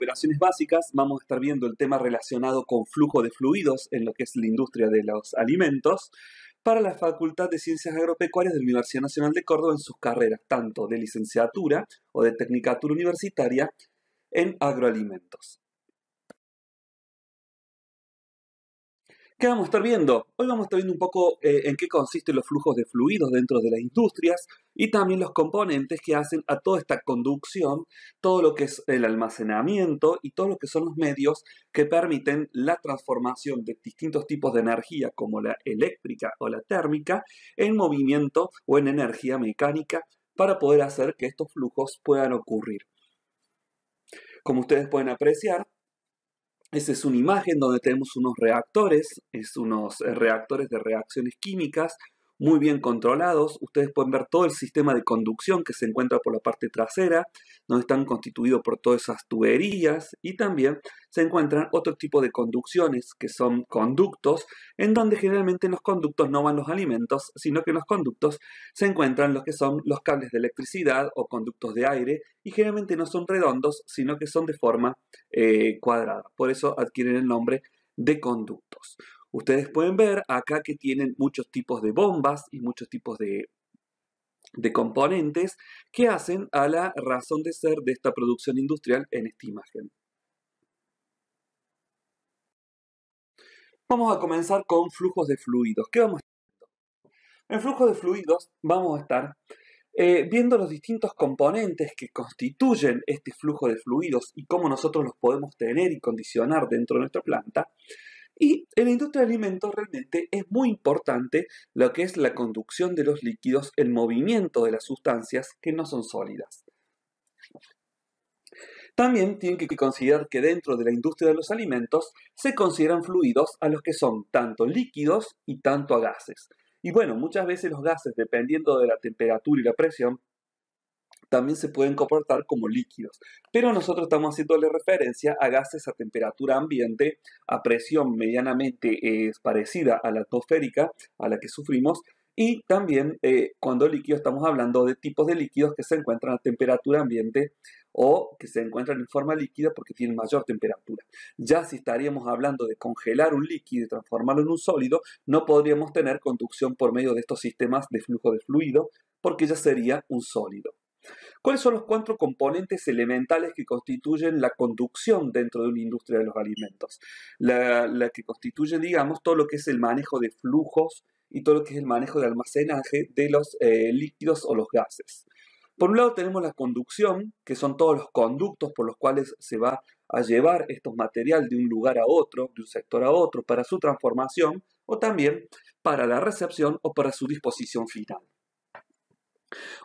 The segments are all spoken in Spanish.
operaciones básicas vamos a estar viendo el tema relacionado con flujo de fluidos en lo que es la industria de los alimentos para la Facultad de Ciencias Agropecuarias de la Universidad Nacional de Córdoba en sus carreras tanto de licenciatura o de tecnicatura universitaria en agroalimentos. ¿Qué vamos a estar viendo? Hoy vamos a estar viendo un poco eh, en qué consisten los flujos de fluidos dentro de las industrias y también los componentes que hacen a toda esta conducción, todo lo que es el almacenamiento y todo lo que son los medios que permiten la transformación de distintos tipos de energía como la eléctrica o la térmica en movimiento o en energía mecánica para poder hacer que estos flujos puedan ocurrir. Como ustedes pueden apreciar, esa es una imagen donde tenemos unos reactores, es unos eh, reactores de reacciones químicas muy bien controlados. Ustedes pueden ver todo el sistema de conducción que se encuentra por la parte trasera, donde están constituidos por todas esas tuberías y también se encuentran otro tipo de conducciones que son conductos, en donde generalmente en los conductos no van los alimentos, sino que en los conductos se encuentran los que son los cables de electricidad o conductos de aire y generalmente no son redondos, sino que son de forma eh, cuadrada. Por eso adquieren el nombre de conductos. Ustedes pueden ver acá que tienen muchos tipos de bombas y muchos tipos de, componentes que hacen a la razón de ser de esta producción industrial en esta imagen. Vamos a comenzar con flujos de fluidos. ¿Qué vamos a estar viendo? En flujos de fluidos vamos a estar eh, viendo los distintos componentes que constituyen este flujo de fluidos y cómo nosotros los podemos tener y condicionar dentro de nuestra planta. Y en la industria de alimentos realmente es muy importante lo que es la conducción de los líquidos, el movimiento de las sustancias que no son sólidas. También tienen que considerar que dentro de la industria de los alimentos se consideran fluidos a los que son tanto líquidos y tanto a gases. Y bueno, muchas veces los gases, dependiendo de la temperatura y la presión, también se pueden comportar como líquidos. Pero nosotros estamos haciéndole referencia a gases a temperatura ambiente, a presión medianamente eh, parecida a la atmosférica a la que sufrimos. Y también eh, cuando líquido estamos hablando de tipos de líquidos que se encuentran a temperatura ambiente o que se encuentran en forma líquida porque tienen mayor temperatura. Ya si estaríamos hablando de congelar un líquido y transformarlo en un sólido, no podríamos tener conducción por medio de estos sistemas de flujo de fluido porque ya sería un sólido. ¿Cuáles son los cuatro componentes elementales que constituyen la conducción dentro de una industria de los alimentos? La, que constituye, digamos, todo lo que es el manejo de flujos y todo lo que es el manejo de almacenaje de los eh, líquidos o los gases. Por un lado tenemos la conducción, que son todos los conductos por los cuales se va a llevar estos materiales de un lugar a otro, de un sector a otro, para su transformación o también para la recepción o para su disposición final.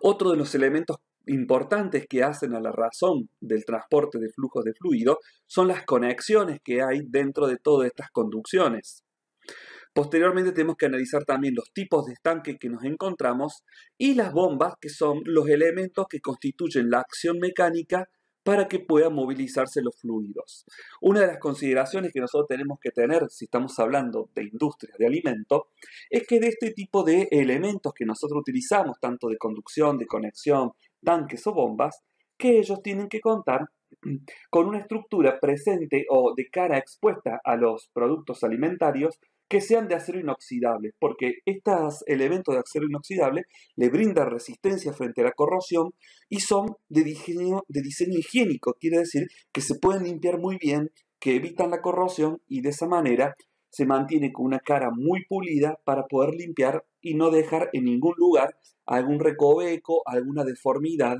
Otro de los elementos importantes que hacen a la razón del transporte de flujos de fluido son las conexiones que hay dentro de todas estas conducciones. Posteriormente tenemos que analizar también los tipos de estanque que nos encontramos y las bombas, que son los elementos que constituyen la acción mecánica para que puedan movilizarse los fluidos. Una de las consideraciones que nosotros tenemos que tener si estamos hablando de industrias de alimento es que de este tipo de elementos que nosotros utilizamos, tanto de conducción, de conexión, tanques o bombas, que ellos tienen que contar con una estructura presente o de cara expuesta a los productos alimentarios que sean de acero inoxidable, porque estos elementos de acero inoxidable le brindan resistencia frente a la corrosión y son de diseño higiénico, quiere decir que se pueden limpiar muy bien, que evitan la corrosión y de esa manera se mantiene con una cara muy pulida para poder limpiar y no dejar en ningún lugar algún recoveco, alguna deformidad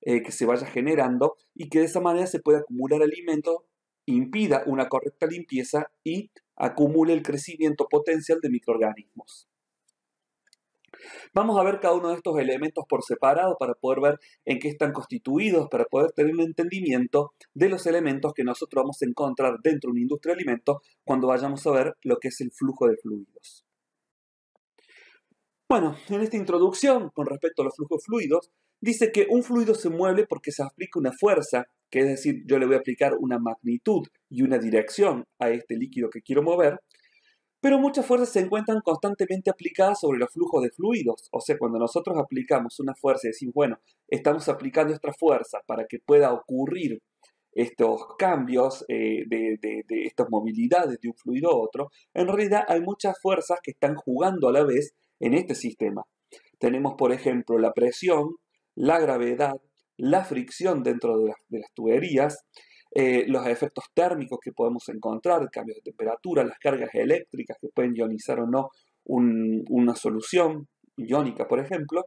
eh, que se vaya generando y que de esa manera se pueda acumular alimento, impida una correcta limpieza y acumule el crecimiento potencial de microorganismos. Vamos a ver cada uno de estos elementos por separado para poder ver en qué están constituidos, para poder tener un entendimiento de los elementos que nosotros vamos a encontrar dentro de una industria de alimentos cuando vayamos a ver lo que es el flujo de fluidos. Bueno, en esta introducción con respecto a los flujos fluidos, dice que un fluido se mueve porque se aplica una fuerza, que es decir, yo le voy a aplicar una magnitud y una dirección a este líquido que quiero mover, pero muchas fuerzas se encuentran constantemente aplicadas sobre los flujos de fluidos, o sea, cuando nosotros aplicamos una fuerza y decimos, bueno, estamos aplicando esta fuerza para que pueda ocurrir estos cambios eh, de, estas movilidades de un fluido a otro, en realidad hay muchas fuerzas que están jugando a la vez en este sistema. Tenemos, por ejemplo, la presión, la gravedad, la fricción dentro de las tuberías, eh, los efectos térmicos que podemos encontrar, cambios de temperatura, las cargas eléctricas que pueden ionizar o no una solución iónica, por ejemplo,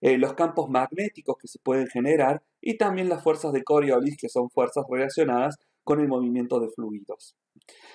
eh, los campos magnéticos que se pueden generar y también las fuerzas de Coriolis, que son fuerzas relacionadas con el movimiento de fluidos.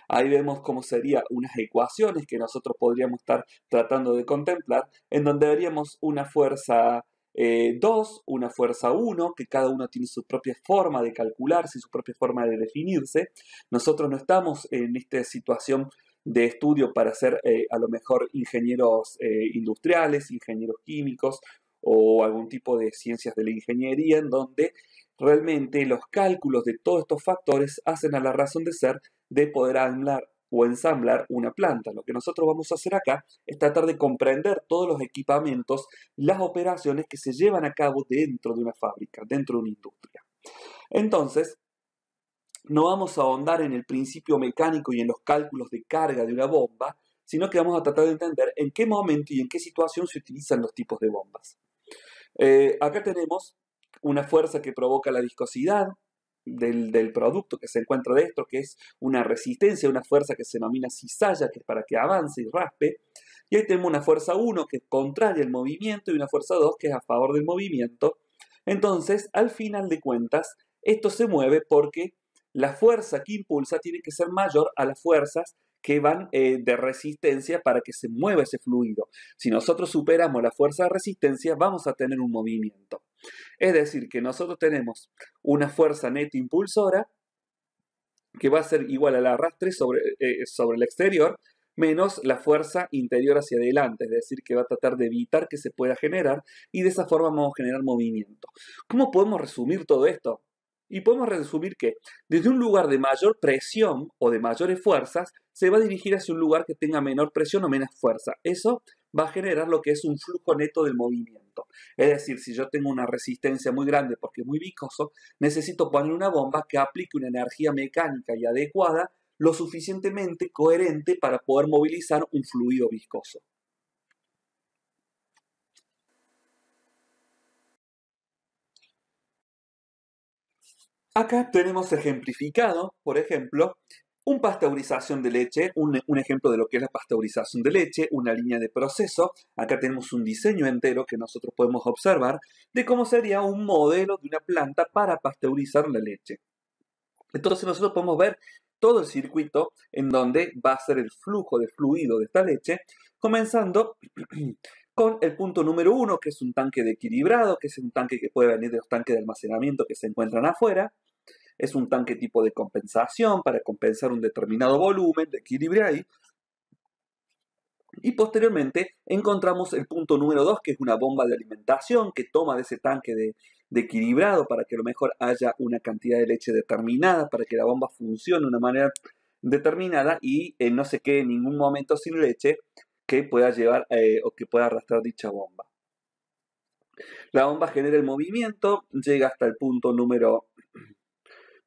Ahí vemos cómo serían unas ecuaciones que nosotros podríamos estar tratando de contemplar, en donde veríamos una fuerza eh, dos, una fuerza uno, que cada uno tiene su propia forma de calcularse y su propia forma de definirse. Nosotros no estamos en esta situación de estudio para ser eh, a lo mejor ingenieros eh, industriales, ingenieros químicos o algún tipo de ciencias de la ingeniería en donde realmente los cálculos de todos estos factores hacen a la razón de ser de poder hablar, o ensamblar una planta. Lo que nosotros vamos a hacer acá es tratar de comprender todos los equipamientos, las operaciones que se llevan a cabo dentro de una fábrica, dentro de una industria. Entonces, no vamos a ahondar en el principio mecánico y en los cálculos de carga de una bomba, sino que vamos a tratar de entender en qué momento y en qué situación se utilizan los tipos de bombas. Eh, acá tenemos una fuerza que provoca la viscosidad, del, producto que se encuentra dentro, que es una resistencia, una fuerza que se denomina cizalla, que es para que avance y raspe. Y ahí tenemos una fuerza 1 que es contraria el movimiento y una fuerza 2 que es a favor del movimiento. Entonces, al final de cuentas, esto se mueve porque la fuerza que impulsa tiene que ser mayor a las fuerzas que van eh, de resistencia para que se mueva ese fluido. Si nosotros superamos la fuerza de resistencia, vamos a tener un movimiento. Es decir, que nosotros tenemos una fuerza neta impulsora que va a ser igual al arrastre sobre, eh, eh, sobre el exterior menos la fuerza interior hacia adelante, es decir, que va a tratar de evitar que se pueda generar y de esa forma vamos a generar movimiento. ¿Cómo podemos resumir todo esto? Y podemos resumir que desde un lugar de mayor presión o de mayores fuerzas se va a dirigir hacia un lugar que tenga menor presión o menos fuerza. Eso va a generar lo que es un flujo neto del movimiento. Es decir, si yo tengo una resistencia muy grande porque es muy viscoso, necesito poner una bomba que aplique una energía mecánica y adecuada lo suficientemente coherente para poder movilizar un fluido viscoso. Acá tenemos ejemplificado, por ejemplo, un pasteurización de leche, un, ejemplo de lo que es la pasteurización de leche, una línea de proceso. Acá tenemos un diseño entero que nosotros podemos observar de cómo sería un modelo de una planta para pasteurizar la leche. Entonces nosotros podemos ver todo el circuito en donde va a ser el flujo de fluido de esta leche, comenzando con el punto número uno, que es un tanque de equilibrado, que es un tanque que puede venir de los tanques de almacenamiento que se encuentran afuera es un tanque tipo de compensación para compensar un determinado volumen de equilibrio ahí. Y posteriormente encontramos el punto número 2, que es una bomba de alimentación que toma de ese tanque de, equilibrado para que a lo mejor haya una cantidad de leche determinada, para que la bomba funcione de una manera determinada y eh, no se quede en ningún momento sin leche que pueda llevar eh, o que pueda arrastrar dicha bomba. La bomba genera el movimiento, llega hasta el punto número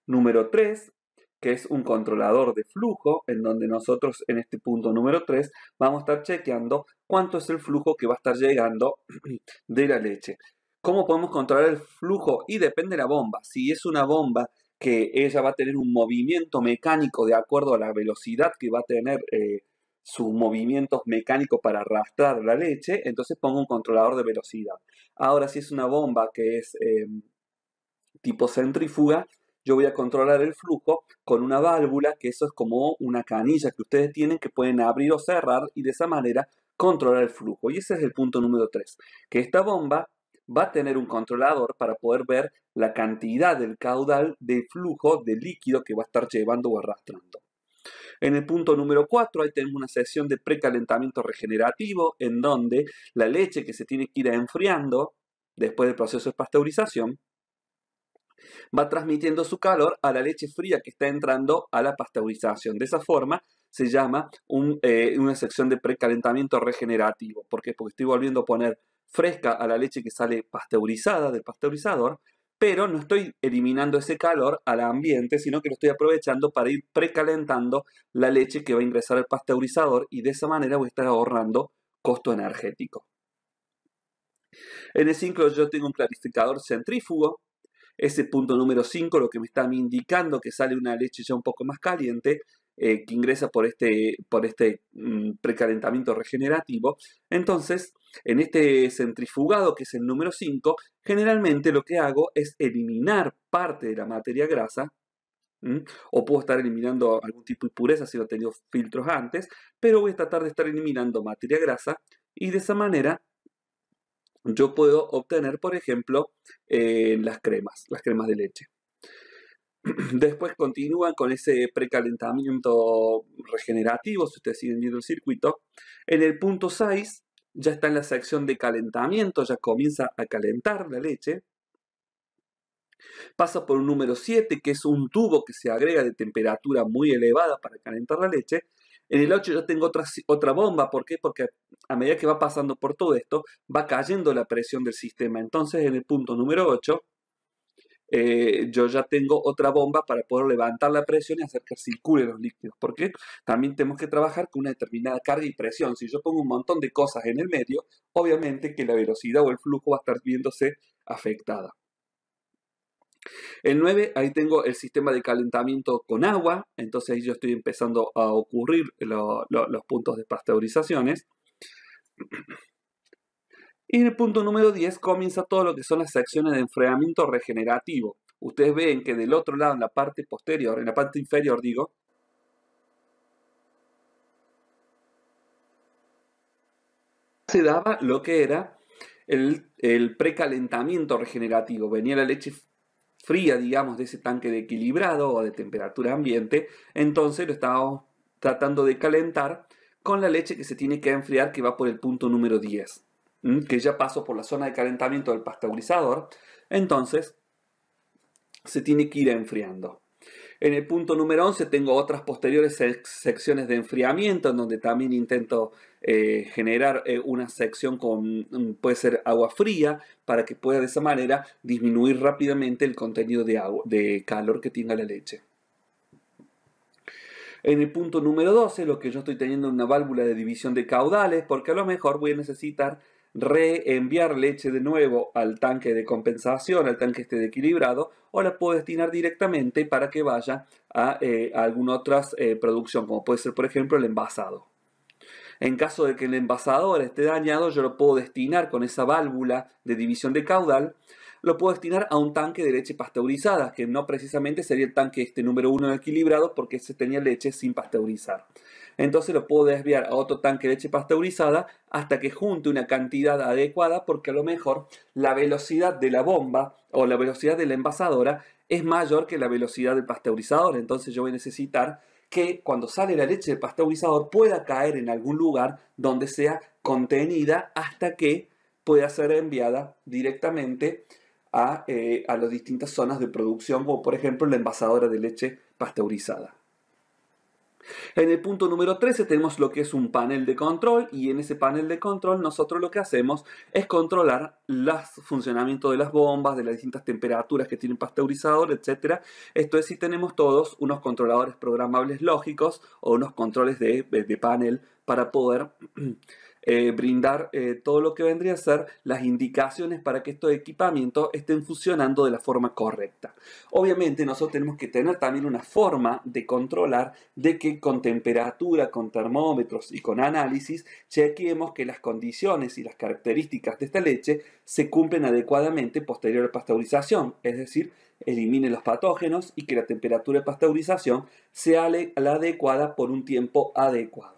número 3, que es un controlador de flujo, en donde nosotros en este punto número 3 vamos a estar chequeando cuánto es el flujo que va a estar llegando de la leche. ¿Cómo podemos controlar el flujo? Y depende de la bomba. Si es una bomba que ella va a tener un movimiento mecánico de acuerdo a la velocidad que va a tener eh, sus movimientos mecánicos para arrastrar la leche, entonces pongo un controlador de velocidad. Ahora, si es una bomba que es eh, tipo centrífuga, yo voy a controlar el flujo con una válvula, que eso es como una canilla que ustedes tienen que pueden abrir o cerrar y de esa manera controlar el flujo. Y ese es el punto número 3, que esta bomba va a tener un controlador para poder ver la cantidad del caudal de flujo de líquido que va a estar llevando o arrastrando. En el punto número 4, ahí tenemos una sección de precalentamiento regenerativo, en donde la leche que se tiene que ir enfriando después del proceso de pasteurización va transmitiendo su calor a la leche fría que está entrando a la pasteurización. De esa forma se llama eh, una sección de precalentamiento regenerativo. ¿Por qué? Porque estoy volviendo a poner fresca a la leche que sale pasteurizada del pasteurizador, pero no estoy eliminando ese calor al ambiente, sino que lo estoy aprovechando para ir precalentando la leche que va a ingresar al pasteurizador y de esa manera voy a estar ahorrando costo energético. En el ciclo yo tengo un clarificador centrífugo ese punto número 5 lo que me está indicando que sale una leche ya un poco más caliente, eh, que ingresa por este, por este mm, precalentamiento regenerativo. Entonces, en este centrifugado, que es el número 5, generalmente lo que hago es eliminar parte de la materia grasa, o puedo estar eliminando algún tipo de impureza si no he tenido filtros antes, pero voy a tratar de estar eliminando materia grasa y de esa manera yo puedo obtener, por ejemplo, eh, las cremas, las cremas de leche. Después continúan con ese precalentamiento regenerativo, si ustedes siguen viendo el circuito. En el punto 6 ya está en la sección de calentamiento, ya comienza a calentar la leche. Pasa por un número 7, que es un tubo que se agrega de temperatura muy elevada para calentar la leche. En el 8 yo tengo otra, otra bomba, ¿por qué? Porque a medida que va pasando por todo esto, va cayendo la presión del sistema. Entonces en el punto número 8, eh, yo ya tengo otra bomba para poder levantar la presión y hacer que circulen los líquidos, porque también tenemos que trabajar con una determinada carga y presión. Si yo pongo un montón de cosas en el medio, obviamente que la velocidad o el flujo va a estar viéndose afectada. El 9, ahí tengo el sistema de calentamiento con agua, entonces ahí yo estoy empezando a ocurrir los puntos de pasteurizaciones. Y en el punto número 10 comienza todo lo que son las secciones de enfriamiento regenerativo. Ustedes ven que del otro lado, en la parte posterior, en la parte inferior digo, se daba lo que era el precalentamiento regenerativo. Venía la leche fría, digamos, de ese tanque de equilibrado o de temperatura ambiente, entonces lo estamos tratando de calentar con la leche que se tiene que enfriar, que va por el punto número 10, que ya pasó por la zona de calentamiento del pasteurizador, entonces se tiene que ir enfriando. En el punto número 11 tengo otras posteriores secciones de enfriamiento, en donde también intento eh, generar eh, una sección con, mm, puede ser agua fría, para que pueda de esa manera disminuir rápidamente el contenido de, agua, de calor que tenga la leche. En el punto número 12, lo que yo estoy teniendo una válvula de división de caudales, porque a lo mejor voy a necesitar reenviar leche de nuevo al tanque de compensación, al tanque este de equilibrado, o la puedo destinar directamente para que vaya a, eh, alguna otra eh, producción, como puede ser por ejemplo el envasado. En caso de que el envasador esté dañado, yo lo puedo destinar con esa válvula de división de caudal, lo puedo destinar a un tanque de leche pasteurizada, que no precisamente sería el tanque este número uno equilibrado porque ese tenía leche sin pasteurizar entonces lo puedo desviar a otro tanque de leche pasteurizada hasta que junte una cantidad adecuada porque a lo mejor la velocidad de la bomba o la velocidad de la envasadora es mayor que la velocidad del pasteurizador. Entonces yo voy a necesitar que cuando sale la leche del pasteurizador pueda caer en algún lugar donde sea contenida hasta que pueda ser enviada directamente a, eh, a las distintas zonas de producción, como por ejemplo la envasadora de leche pasteurizada. En el punto número 13 tenemos lo que es un panel de control y en ese panel de control nosotros lo que hacemos es controlar el funcionamiento de las bombas, de las distintas temperaturas que tienen pasteurizador, etc. Esto es si tenemos todos unos controladores programables lógicos o unos controles de, de panel para poder eh, brindar eh, todo lo que vendría a ser las indicaciones para que estos equipamientos estén funcionando de la forma correcta. Obviamente nosotros tenemos que tener también una forma de controlar de que con temperatura, con termómetros y con análisis chequemos que las condiciones y las características de esta leche se cumplen adecuadamente posterior a la pasteurización, es decir, elimine los patógenos y que la temperatura de pasteurización sea la adecuada por un tiempo adecuado.